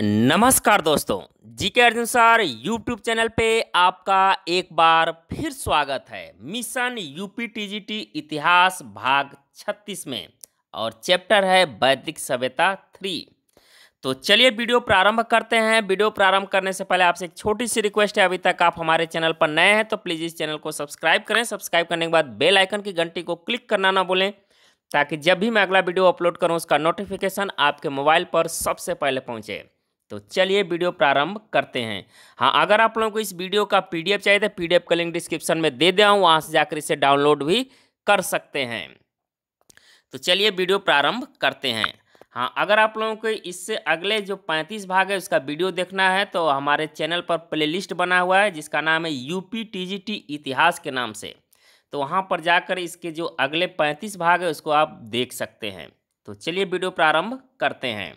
नमस्कार दोस्तों GK Arjun sir YouTube channel पे आपका एक बार फिर स्वागत है मिशन यूपी टीजीटी इतिहास भाग 36 में और चैप्टर है वैदिक सभ्यता थ्री तो चलिए वीडियो प्रारंभ करते हैं वीडियो प्रारंभ करने से पहले आपसे एक छोटी सी रिक्वेस्ट है अभी तक आप हमारे चैनल पर नए हैं तो प्लीज़ इस चैनल को सब्सक्राइब करें सब्सक्राइब करने के बाद बेल आइकन की घंटी को क्लिक करना ना भूलें ताकि जब भी मैं अगला वीडियो अपलोड करूं उसका नोटिफिकेशन आपके मोबाइल पर सबसे पहले पहुंचे तो चलिए वीडियो प्रारंभ करते हैं हाँ अगर आप लोगों को इस वीडियो का पीडीएफ चाहिए तो पीडीएफ का लिंक डिस्क्रिप्शन में दे दिया हूँ वहाँ से जाकर इसे डाउनलोड भी कर सकते हैं तो चलिए वीडियो प्रारंभ करते हैं हाँ अगर आप लोगों को इससे अगले जो पैंतीस भाग है उसका वीडियो देखना है तो हमारे चैनल पर प्लेलिस्ट बना हुआ है जिसका नाम है यूपी टीजीटी इतिहास के नाम से तो वहाँ पर जाकर इसके जो अगले पैंतीस भाग है उसको आप देख सकते हैं तो चलिए वीडियो प्रारंभ करते हैं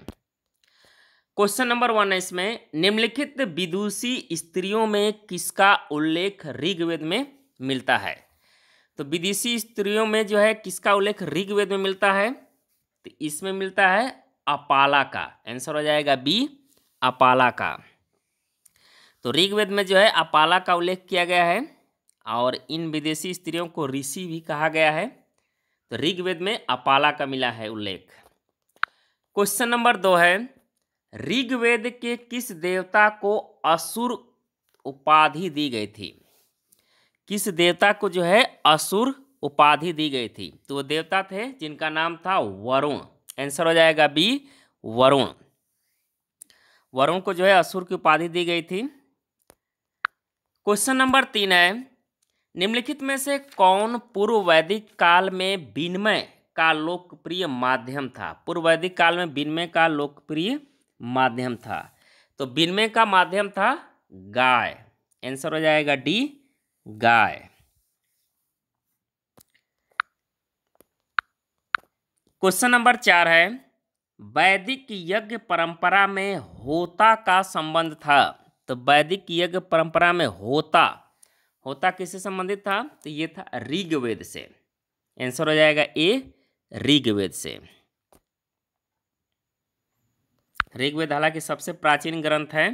क्वेश्चन नंबर वन है इसमें निम्नलिखित विदुषी स्त्रियों में किसका उल्लेख ऋग्वेद में मिलता है तो विदेशी स्त्रियों में जो है किसका उल्लेख ऋग्वेद में मिलता है तो इसमें मिलता है अपाला का आंसर हो जाएगा बी अपाला का तो ऋग्वेद में जो है अपाला का उल्लेख किया गया है और इन विदेशी स्त्रियों को ऋषि भी कहा गया है तो ऋग्वेद में अपाला का मिला है उल्लेख क्वेश्चन नंबर दो है ऋग्वेद के किस देवता को असुर उपाधि दी गई थी किस देवता को जो है असुर उपाधि दी गई थी तो वो देवता थे जिनका नाम था वरुण आंसर हो जाएगा बी वरुण वरुण को जो है असुर की उपाधि दी गई थी क्वेश्चन नंबर तीन है निम्नलिखित में से कौन पूर्व वैदिक काल में विनिमय का लोकप्रिय माध्यम था पूर्व वैदिक काल में विनिमय का लोकप्रिय माध्यम था तो विनिमय का माध्यम था गाय आंसर हो जाएगा डी गाय क्वेश्चन नंबर चार है वैदिक यज्ञ परंपरा में होता का संबंध था तो वैदिक यज्ञ परंपरा में होता होता किससे संबंधित था तो ये था ऋग्वेद से आंसर हो जाएगा ए ऋग्वेद से ऋग्वेद हालांकि सबसे प्राचीन ग्रंथ है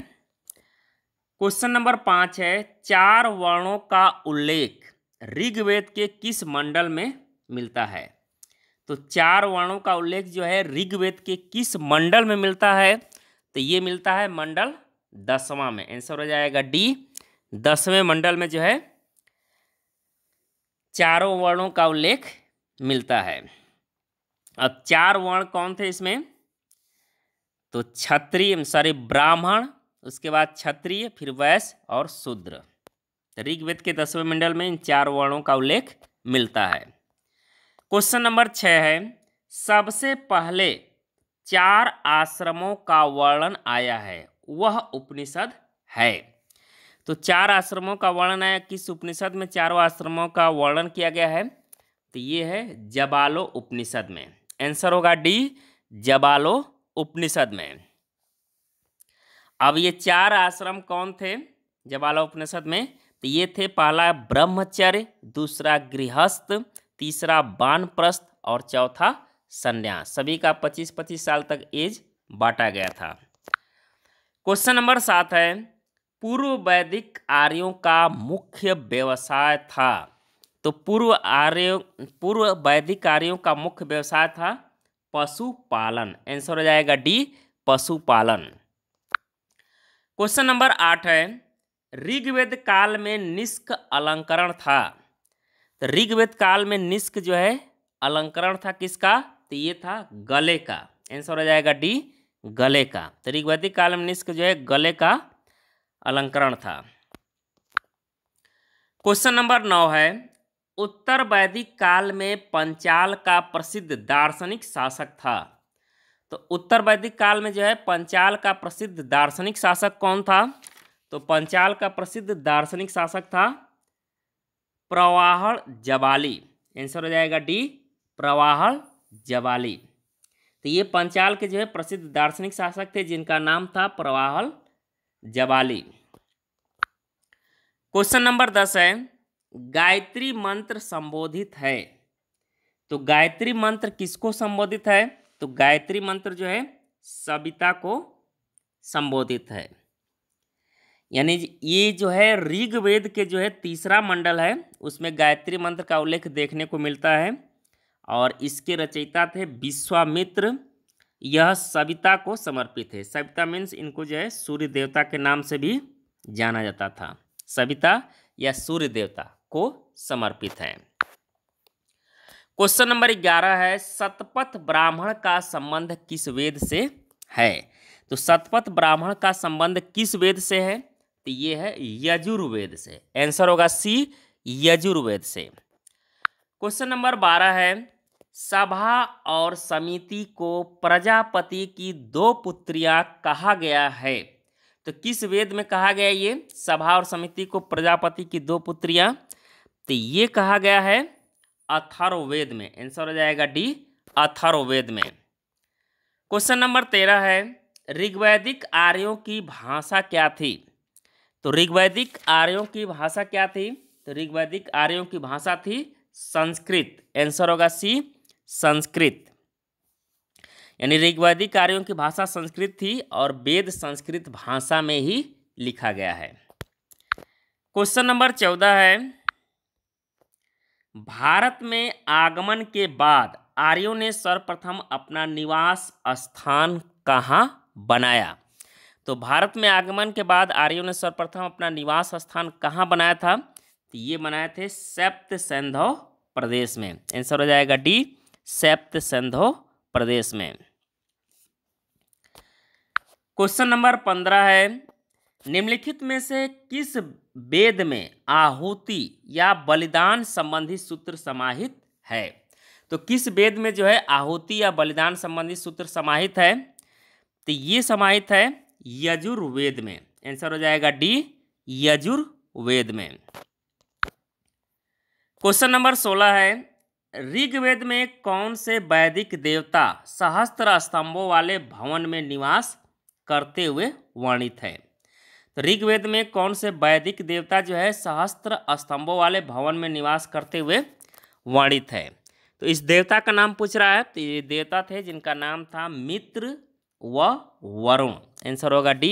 क्वेश्चन नंबर पाँच है चार वर्णों का उल्लेख ऋग्वेद के किस मंडल में मिलता है तो चार वर्णों का उल्लेख जो है ऋग्वेद के किस मंडल में मिलता है तो ये मिलता है मंडल दसवां में आंसर हो जाएगा डी दसवें मंडल में जो है चारों वर्णों का उल्लेख मिलता है अब चार वर्ण कौन थे इसमें तो क्षत्रिय सॉरी ब्राह्मण उसके बाद क्षत्रिय फिर वैश्य और शूद्र तो ऋग्वेद के दसवें मंडल में इन चार वर्णों का उल्लेख मिलता है क्वेश्चन नंबर छः है सबसे पहले चार आश्रमों का वर्णन आया है वह उपनिषद है तो चार आश्रमों का वर्णन आया किस उपनिषद में चारों आश्रमों का वर्णन किया गया है तो ये है जबालो उपनिषद में आंसर होगा डी जबालो उपनिषद में अब ये चार आश्रम कौन थे जबाला उपनिषद में तो ये थे पहला ब्रह्मचर्य दूसरा गृहस्थ तीसरा बानप्रस्थ और चौथा संन्यास सभी का 25-25 साल तक एज बांटा गया था क्वेश्चन नंबर सात है पूर्व वैदिक आर्यों का मुख्य व्यवसाय था तो पूर्व आर्य पूर्व वैदिक आर्यों का मुख्य व्यवसाय था पशुपालन आंसर हो जाएगा डी पशुपालन क्वेश्चन नंबर आठ है ऋग्वेद काल में निष्क अलंकरण था तो ऋग्वेद काल में निष्क जो है अलंकरण था किसका तो ये था गले का आंसर हो जाएगा डी गले का तो ऋग्वेदिक काल में निष्क जो है गले का अलंकरण था क्वेश्चन नंबर नौ है उत्तर वैदिक काल में पंचाल का प्रसिद्ध दार्शनिक शासक था तो उत्तर वैदिक काल में जो है पंचाल का प्रसिद्ध दार्शनिक शासक कौन था तो पंचाल का प्रसिद्ध दार्शनिक शासक था प्रवाहण जवाली आंसर हो जाएगा डी प्रवाहण जवाली तो ये पंचाल के जो है प्रसिद्ध दार्शनिक शासक थे जिनका नाम था प्रवाहल जवाली क्वेश्चन नंबर दस है गायत्री मंत्र संबोधित है तो गायत्री मंत्र किसको संबोधित है तो गायत्री मंत्र जो है सविता को संबोधित है यानी ये जो है ऋग्वेद के जो है तीसरा मंडल है उसमें गायत्री मंत्र का उल्लेख देखने को मिलता है और इसके रचयिता थे विश्वामित्र यह सविता को समर्पित है सविता मीन्स इनको जो है सूर्य देवता के नाम से भी जाना जाता था सविता या सूर्य देवता को समर्पित है क्वेश्चन नंबर ग्यारह है सतपथ ब्राह्मण का संबंध किस वेद से है तो सतपथ ब्राह्मण का संबंध किस वेद से है तो ये है यजुर्वेद से आंसर होगा सी यजुर्वेद से क्वेश्चन नंबर बारह है सभा और समिति को प्रजापति की दो पुत्रियां कहा गया है तो किस वेद में कहा गया ये सभा और समिति को प्रजापति की दो पुत्रियां तो ये कहा गया है अथर्ववेद में आंसर हो जाएगा डी अथर्ववेद में क्वेश्चन नंबर तेरह है ऋग्वैदिक आर्यों की भाषा क्या थी तो ऋग्वैदिक आर्यों की भाषा क्या थी तो ऋग्वैदिक आर्यों की भाषा थी संस्कृत आंसर होगा सी संस्कृत यानी ऋग्वैदिक आर्यों की भाषा संस्कृत थी और वेद संस्कृत भाषा में ही लिखा गया है क्वेश्चन नंबर चौदह है भारत में आगमन के बाद आर्यों ने सर्वप्रथम अपना निवास स्थान कहाँ बनाया तो भारत में आगमन के बाद आर्यों ने सर्वप्रथम अपना निवास स्थान कहाँ बनाया था तो ये बनाए थे सप्त सैंधव प्रदेश में आंसर हो जाएगा डी सप्त सैंधव प्रदेश में क्वेश्चन नंबर पंद्रह है निम्नलिखित में से किस वेद में आहुति या बलिदान संबंधी सूत्र समाहित है तो किस वेद में जो है आहुति या बलिदान संबंधी सूत्र समाहित है तो ये समाहित है यजुर्वेद में आंसर हो जाएगा डी यजुर्वेद में क्वेश्चन नंबर सोलह है ऋग्वेद में कौन से वैदिक देवता सहस्त्र स्तंभों वाले भवन में निवास करते हुए वर्णित है ऋग्वेद में कौन से वैदिक देवता जो है सहस्त्र स्तंभों वाले भवन में निवास करते हुए वर्णित है तो इस देवता का नाम पूछ रहा है तो ये देवता थे जिनका नाम था मित्र व वरुण आंसर होगा डी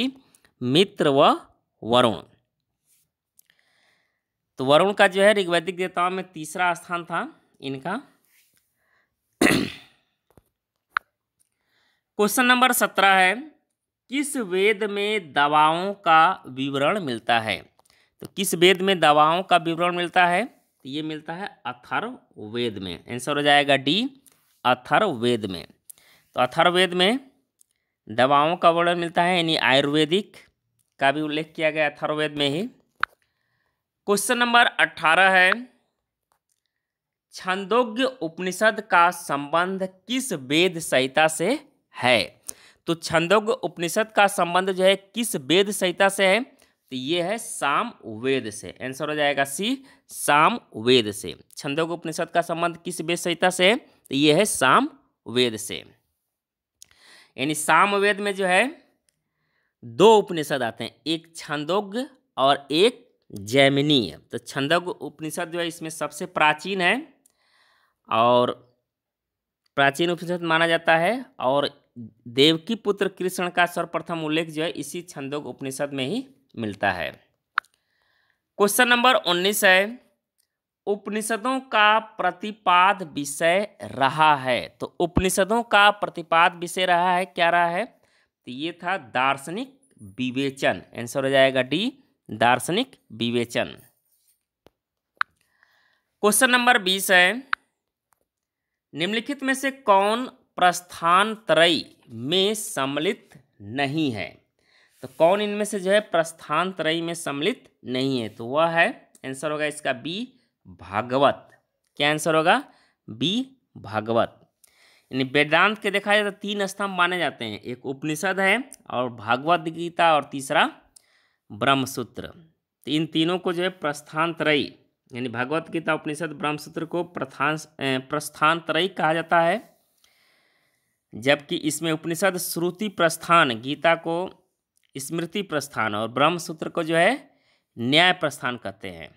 मित्र व वरुण तो वरुण का जो है ऋग्वैदिक देवताओं में तीसरा स्थान था इनका क्वेश्चन नंबर सत्रह है किस वेद में दवाओं का विवरण मिलता है तो किस वेद में दवाओं का विवरण मिलता है तो ये मिलता है अथर्व वेद में आंसर हो जाएगा डी अथर्व वेद में तो अथर्वेद में दवाओं का वर्णन मिलता है यानी आयुर्वेदिक का भी उल्लेख किया गया अथर्वेद में ही क्वेश्चन नंबर अट्ठारह है छंदोग्य उपनिषद का संबंध किस वेद संहिता से है तो छंदोग उपनिषद का संबंध जो है किस वेद संहिता से है तो ये है साम वेद से आंसर हो जाएगा सी साम वेद से छंदोग उपनिषद का संबंध किस वेद संहिता से है तो ये है साम वेद से यानी साम वेद में जो है दो उपनिषद आते हैं एक छंदोग और एक जैमिनी है तो छंदोग उपनिषद जो है इसमें सबसे प्राचीन है और प्राचीन उपनिषद माना जाता है और देवकी पुत्र कृष्ण का सर्वप्रथम उल्लेख जो है इसी छंदोग उपनिषद में ही मिलता है क्वेश्चन नंबर उन्नीस है उपनिषदों का प्रतिपाद विषय रहा है तो उपनिषदों का प्रतिपाद विषय रहा है क्या रहा है तो ये था दार्शनिक विवेचन आंसर हो जाएगा डी दार्शनिक विवेचन क्वेश्चन नंबर बीस है निम्नलिखित में से कौन प्रस्थान त्रय में सम्मिलित नहीं है तो कौन इनमें से जो है प्रस्थान त्रय में सम्मिलित नहीं है तो वह है आंसर होगा इसका बी भागवत क्या आंसर होगा बी भागवत यानी वेदांत के देखा जाए तो तीन स्तंभ माने जाते हैं एक उपनिषद है और भागवत गीता और तीसरा ब्रह्मसूत्र तो इन तीनों को जो है प्रस्थान त्रयी यानी भागवत गीता उपनिषद ब्रह्मसूत्र को प्रथान प्रस्थान त्रयी कहा जाता है जबकि इसमें उपनिषद श्रुति प्रस्थान गीता को स्मृति प्रस्थान और ब्रह्म सूत्र को जो है न्याय प्रस्थान कहते हैं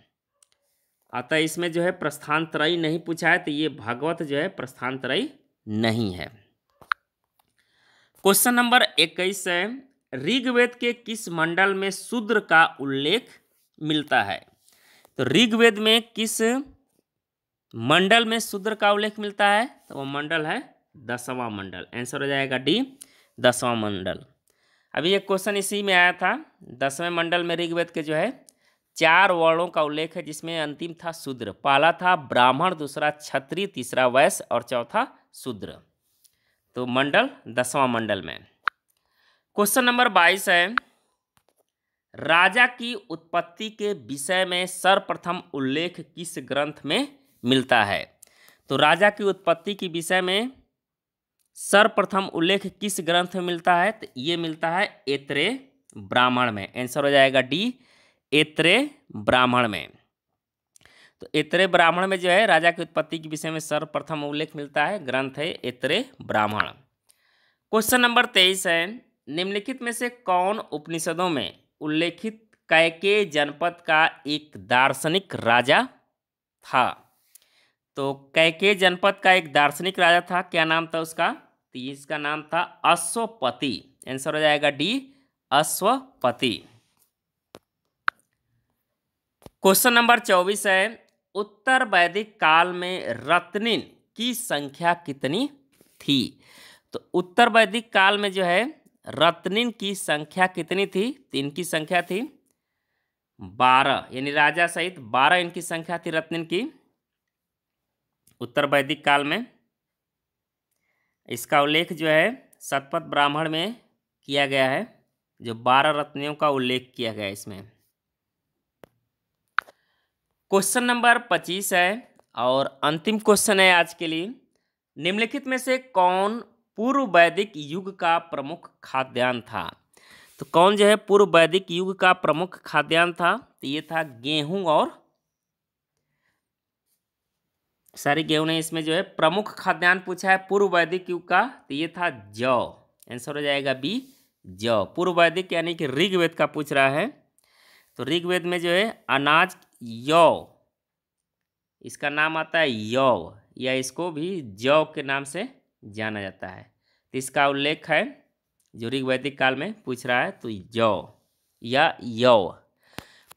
अतः इसमें जो है प्रस्थान त्रयी नहीं पूछा है तो ये भागवत जो है प्रस्थान त्रयी नहीं है क्वेश्चन नंबर इक्कीस है ऋग्वेद के किस मंडल में शूद्र का उल्लेख मिलता है तो ऋग्वेद में किस मंडल में शूद्र का उल्लेख मिलता है तो वो मंडल है दसवां मंडल आंसर हो जाएगा डी दसवां मंडल अभी एक क्वेश्चन इसी में आया था दसवें मंडल में ऋग्वेद के जो है चार वर्णों का उल्लेख है जिसमें अंतिम था शूद्र पहला था ब्राह्मण दूसरा क्षत्रिय तीसरा वैश्य और चौथा शूद्र तो मंडल दसवां मंडल में क्वेश्चन नंबर बाईस है राजा की उत्पत्ति के विषय में सर्वप्रथम उल्लेख किस ग्रंथ में मिलता है तो राजा की उत्पत्ति के विषय में सर्वप्रथम उल्लेख किस ग्रंथ में मिलता है तो ये मिलता है एत्रे ब्राह्मण में आंसर हो जाएगा डी एत्रे ब्राह्मण में तो एत्रे ब्राह्मण में जो है राजा की उत्पत्ति के विषय में सर्वप्रथम उल्लेख मिलता है ग्रंथ है एत्रे ब्राह्मण क्वेश्चन नंबर तेईस है निम्नलिखित में से कौन उपनिषदों में उल्लेखित कैके जनपद का एक दार्शनिक राजा था तो कैके जनपद का एक दार्शनिक राजा था क्या नाम था उसका तो इसका नाम था अश्वपति आंसर हो जाएगा डी अश्वपति क्वेश्चन नंबर चौबीस है उत्तर वैदिक काल में रत्निन की संख्या कितनी थी तो उत्तर वैदिक काल में जो है रत्निन की संख्या कितनी थी तीन तो इनकी संख्या थी बारह यानी राजा सहित बारह इनकी संख्या थी रत्निन की उत्तर वैदिक काल में इसका उल्लेख जो है सतपथ ब्राह्मण में किया गया है जो बारह रत्नियों का उल्लेख किया गया है इसमें क्वेश्चन नंबर पच्चीस है और अंतिम क्वेश्चन है आज के लिए निम्नलिखित में से कौन पूर्व वैदिक युग का प्रमुख खाद्यान्न था तो कौन जो है पूर्व वैदिक युग का प्रमुख खाद्यान्न था तो ये था गेहूं और सारी गेहूं ने इसमें जो है प्रमुख खाद्यान्न पूछा है पूर्व वैदिक युग का तो ये था जौ आंसर हो जाएगा बी जौ पूर्व वैदिक यानी कि ऋग्वेद का पूछ रहा है तो ऋग्वेद में जो है अनाज यौ इसका नाम आता है यौ या इसको भी जौ के नाम से जाना जाता है तो इसका उल्लेख है जो ऋग्वैदिक काल में पूछ रहा है तो जौ या यौ